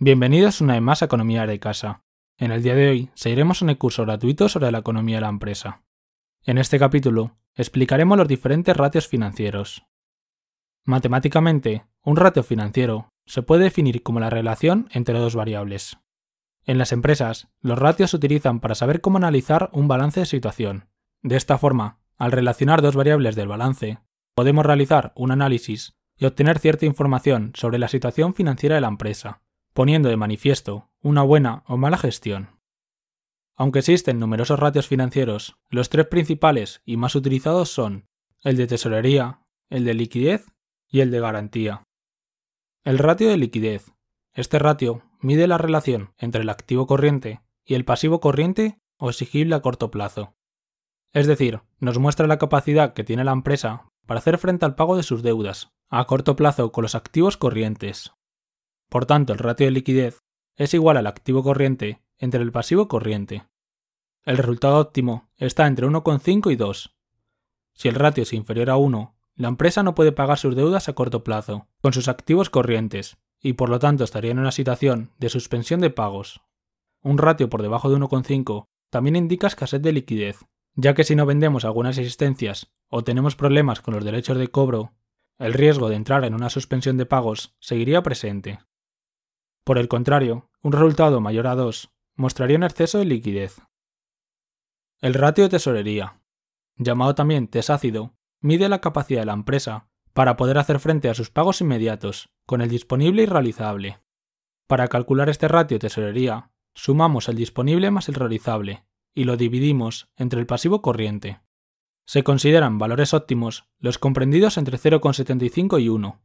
Bienvenidos una vez más a Economía de Casa. En el día de hoy seguiremos en el curso gratuito sobre la economía de la empresa. En este capítulo explicaremos los diferentes ratios financieros. Matemáticamente, un ratio financiero se puede definir como la relación entre dos variables. En las empresas, los ratios se utilizan para saber cómo analizar un balance de situación. De esta forma, al relacionar dos variables del balance, podemos realizar un análisis y obtener cierta información sobre la situación financiera de la empresa, poniendo de manifiesto una buena o mala gestión. Aunque existen numerosos ratios financieros, los tres principales y más utilizados son el de tesorería, el de liquidez y el de garantía. El ratio de liquidez. Este ratio mide la relación entre el activo corriente y el pasivo corriente o exigible a corto plazo. Es decir, nos muestra la capacidad que tiene la empresa para hacer frente al pago de sus deudas, a corto plazo con los activos corrientes, por tanto, el ratio de liquidez es igual al activo corriente entre el pasivo corriente. El resultado óptimo está entre 1,5 y 2. Si el ratio es inferior a 1, la empresa no puede pagar sus deudas a corto plazo con sus activos corrientes y por lo tanto estaría en una situación de suspensión de pagos. Un ratio por debajo de 1,5 también indica escasez de liquidez, ya que si no vendemos algunas existencias o tenemos problemas con los derechos de cobro, el riesgo de entrar en una suspensión de pagos seguiría presente. Por el contrario, un resultado mayor a 2 mostraría un exceso de liquidez. El ratio de tesorería, llamado también tesácido, mide la capacidad de la empresa para poder hacer frente a sus pagos inmediatos con el disponible y realizable. Para calcular este ratio de tesorería, sumamos el disponible más el realizable y lo dividimos entre el pasivo corriente. Se consideran valores óptimos los comprendidos entre 0,75 y 1,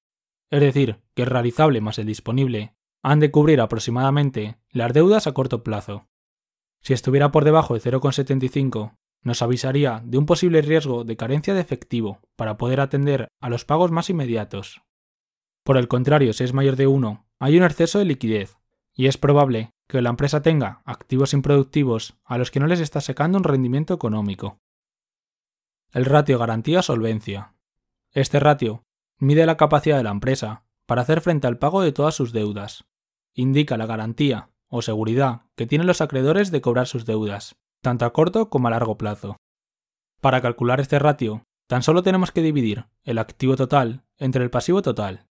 es decir, que el realizable más el disponible han de cubrir aproximadamente las deudas a corto plazo. Si estuviera por debajo de 0,75, nos avisaría de un posible riesgo de carencia de efectivo para poder atender a los pagos más inmediatos. Por el contrario, si es mayor de 1, hay un exceso de liquidez, y es probable que la empresa tenga activos improductivos a los que no les está sacando un rendimiento económico. El ratio garantía-solvencia. Este ratio mide la capacidad de la empresa para hacer frente al pago de todas sus deudas. Indica la garantía o seguridad que tienen los acreedores de cobrar sus deudas, tanto a corto como a largo plazo. Para calcular este ratio, tan solo tenemos que dividir el activo total entre el pasivo total.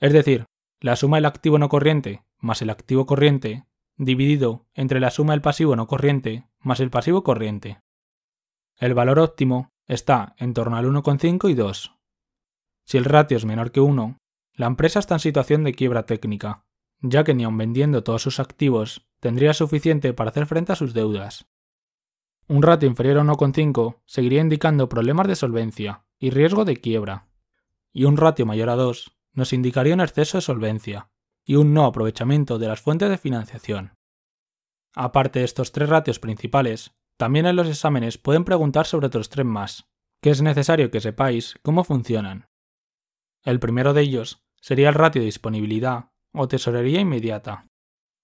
Es decir, la suma del activo no corriente más el activo corriente dividido entre la suma del pasivo no corriente más el pasivo corriente. El valor óptimo está en torno al 1,5 y 2. Si el ratio es menor que 1, la empresa está en situación de quiebra técnica, ya que ni aun vendiendo todos sus activos tendría suficiente para hacer frente a sus deudas. Un ratio inferior a 1,5 seguiría indicando problemas de solvencia y riesgo de quiebra, y un ratio mayor a 2 nos indicaría un exceso de solvencia y un no aprovechamiento de las fuentes de financiación. Aparte de estos tres ratios principales, también en los exámenes pueden preguntar sobre otros tres más, que es necesario que sepáis cómo funcionan. El primero de ellos sería el ratio de disponibilidad o tesorería inmediata.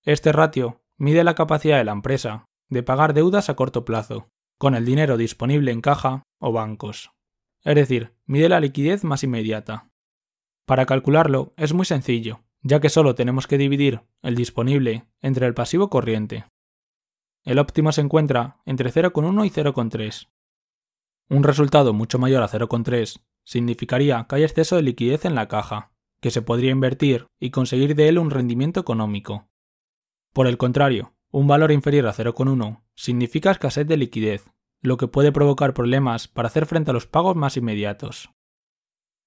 Este ratio mide la capacidad de la empresa de pagar deudas a corto plazo, con el dinero disponible en caja o bancos. Es decir, mide la liquidez más inmediata. Para calcularlo es muy sencillo, ya que solo tenemos que dividir el disponible entre el pasivo corriente. El óptimo se encuentra entre 0,1 y 0,3. Un resultado mucho mayor a 0,3 significaría que hay exceso de liquidez en la caja, que se podría invertir y conseguir de él un rendimiento económico. Por el contrario, un valor inferior a 0,1 significa escasez de liquidez, lo que puede provocar problemas para hacer frente a los pagos más inmediatos.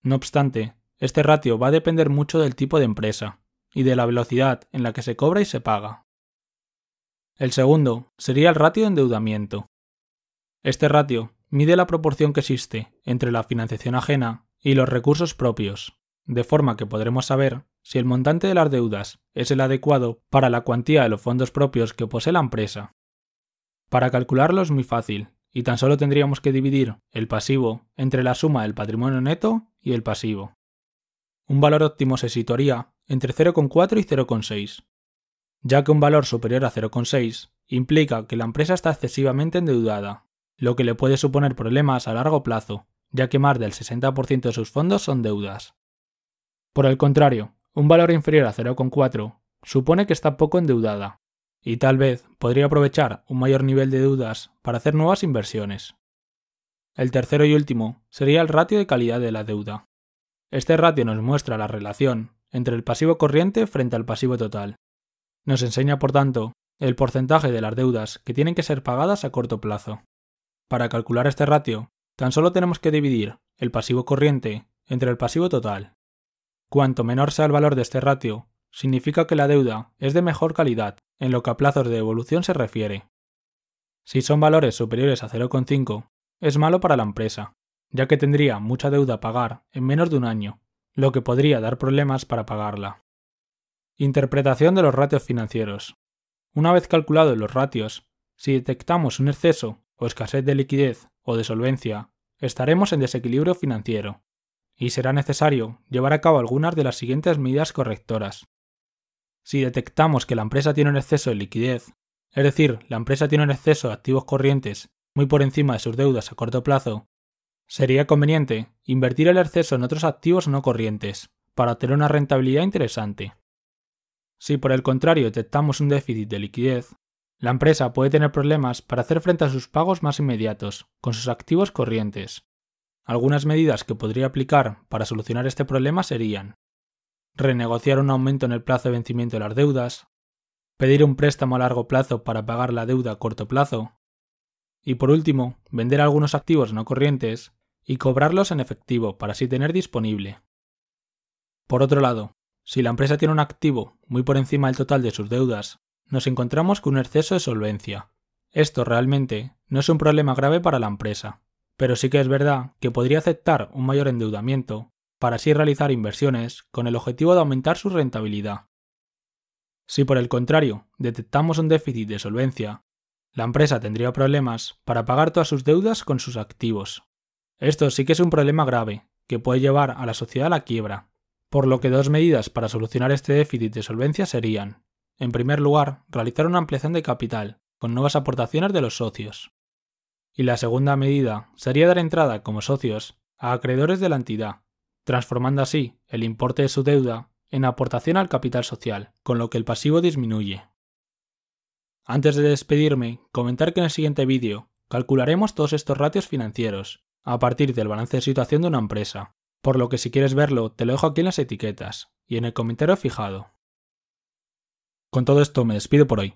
No obstante, este ratio va a depender mucho del tipo de empresa y de la velocidad en la que se cobra y se paga. El segundo sería el ratio de endeudamiento. Este ratio mide la proporción que existe entre la financiación ajena y los recursos propios, de forma que podremos saber si el montante de las deudas es el adecuado para la cuantía de los fondos propios que posee la empresa. Para calcularlo es muy fácil, y tan solo tendríamos que dividir el pasivo entre la suma del patrimonio neto y el pasivo. Un valor óptimo se situaría entre 0,4 y 0,6, ya que un valor superior a 0,6 implica que la empresa está excesivamente endeudada, lo que le puede suponer problemas a largo plazo, ya que más del 60% de sus fondos son deudas. Por el contrario, un valor inferior a 0,4 supone que está poco endeudada, y tal vez podría aprovechar un mayor nivel de deudas para hacer nuevas inversiones. El tercero y último sería el ratio de calidad de la deuda. Este ratio nos muestra la relación entre el pasivo corriente frente al pasivo total. Nos enseña, por tanto, el porcentaje de las deudas que tienen que ser pagadas a corto plazo. Para calcular este ratio, tan solo tenemos que dividir el pasivo corriente entre el pasivo total. Cuanto menor sea el valor de este ratio, significa que la deuda es de mejor calidad en lo que a plazos de evolución se refiere. Si son valores superiores a 0,5, es malo para la empresa, ya que tendría mucha deuda a pagar en menos de un año, lo que podría dar problemas para pagarla. Interpretación de los ratios financieros. Una vez calculados los ratios, si detectamos un exceso o escasez de liquidez o de solvencia, estaremos en desequilibrio financiero y será necesario llevar a cabo algunas de las siguientes medidas correctoras. Si detectamos que la empresa tiene un exceso de liquidez, es decir, la empresa tiene un exceso de activos corrientes muy por encima de sus deudas a corto plazo, sería conveniente invertir el exceso en otros activos no corrientes, para tener una rentabilidad interesante. Si por el contrario detectamos un déficit de liquidez, la empresa puede tener problemas para hacer frente a sus pagos más inmediatos, con sus activos corrientes. Algunas medidas que podría aplicar para solucionar este problema serían renegociar un aumento en el plazo de vencimiento de las deudas, pedir un préstamo a largo plazo para pagar la deuda a corto plazo, y por último, vender algunos activos no corrientes y cobrarlos en efectivo para así tener disponible. Por otro lado, si la empresa tiene un activo muy por encima del total de sus deudas, nos encontramos con un exceso de solvencia. Esto realmente no es un problema grave para la empresa, pero sí que es verdad que podría aceptar un mayor endeudamiento para así realizar inversiones con el objetivo de aumentar su rentabilidad. Si por el contrario detectamos un déficit de solvencia, la empresa tendría problemas para pagar todas sus deudas con sus activos. Esto sí que es un problema grave, que puede llevar a la sociedad a la quiebra, por lo que dos medidas para solucionar este déficit de solvencia serían, en primer lugar, realizar una ampliación de capital, con nuevas aportaciones de los socios, y la segunda medida sería dar entrada como socios a acreedores de la entidad, transformando así el importe de su deuda en aportación al capital social, con lo que el pasivo disminuye. Antes de despedirme, comentar que en el siguiente vídeo calcularemos todos estos ratios financieros, a partir del balance de situación de una empresa, por lo que si quieres verlo te lo dejo aquí en las etiquetas y en el comentario fijado. Con todo esto me despido por hoy.